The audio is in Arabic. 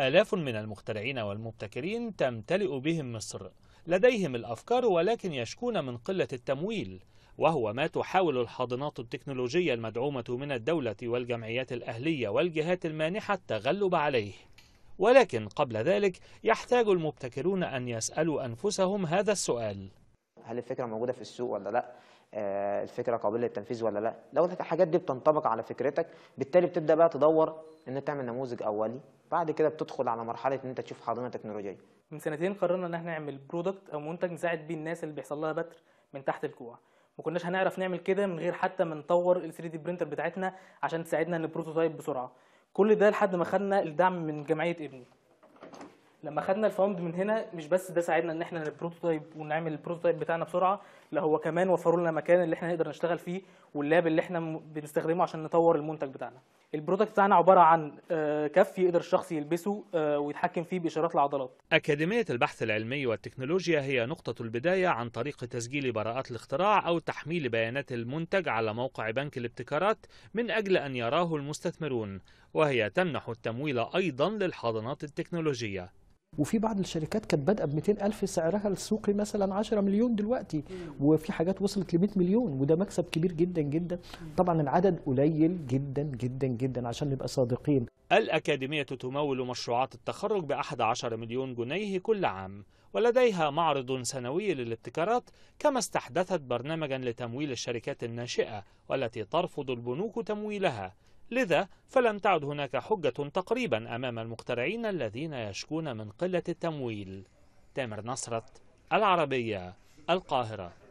آلاف من المخترعين والمبتكرين تمتلئ بهم مصر لديهم الأفكار ولكن يشكون من قلة التمويل وهو ما تحاول الحاضنات التكنولوجية المدعومة من الدولة والجمعيات الأهلية والجهات المانحة التغلب عليه ولكن قبل ذلك يحتاج المبتكرون أن يسألوا أنفسهم هذا السؤال هل الفكرة موجودة في السوق ولا لا؟ آه، الفكرة قابلة للتنفيذ ولا لا؟ لو الحاجات دي بتنطبق على فكرتك بالتالي بتبدأ بقى تدور ان انت تعمل نموذج اولي بعد كده بتدخل على مرحله ان انت تشوف حاضنه تكنولوجيه من سنتين قررنا ان احنا نعمل برودكت او منتج نساعد بيه الناس اللي بيحصل لها بتر من تحت الكوع ما كناش هنعرف نعمل كده من غير حتى ما نطور ال 3 دي برينتر بتاعتنا عشان تساعدنا نبروتوتايب بسرعه كل ده لحد ما خدنا الدعم من جمعيه ابني لما خدنا الفاوند من هنا مش بس ده ساعدنا ان احنا نبروتوتايب ونعمل البروتوتايب بتاعنا بسرعه لا هو كمان وفروا لنا مكان اللي احنا نقدر نشتغل فيه واللاب اللي احنا بنستخدمه عشان نطور المنتج بتاعنا البرودكت بتاعنا عباره عن آه، كف يقدر الشخص يلبسه آه، ويتحكم فيه باشارات العضلات. اكاديميه البحث العلمي والتكنولوجيا هي نقطه البدايه عن طريق تسجيل براءات الاختراع او تحميل بيانات المنتج على موقع بنك الابتكارات من اجل ان يراه المستثمرون، وهي تمنح التمويل ايضا للحاضنات التكنولوجيه. وفي بعض الشركات كانت بادئه ب 200000 سعرها السوقي مثلا 10 مليون دلوقتي وفي حاجات وصلت ل 100 مليون وده مكسب كبير جدا جدا طبعا العدد قليل جدا جدا جدا عشان نبقى صادقين الأكاديمية تمول مشروعات التخرج ب 11 مليون جنيه كل عام ولديها معرض سنوي للابتكارات كما استحدثت برنامجا لتمويل الشركات الناشئة والتي ترفض البنوك تمويلها لذا فلم تعد هناك حجة تقريبا أمام المخترعين الذين يشكون من قلة التمويل تامر نصرت العربية القاهرة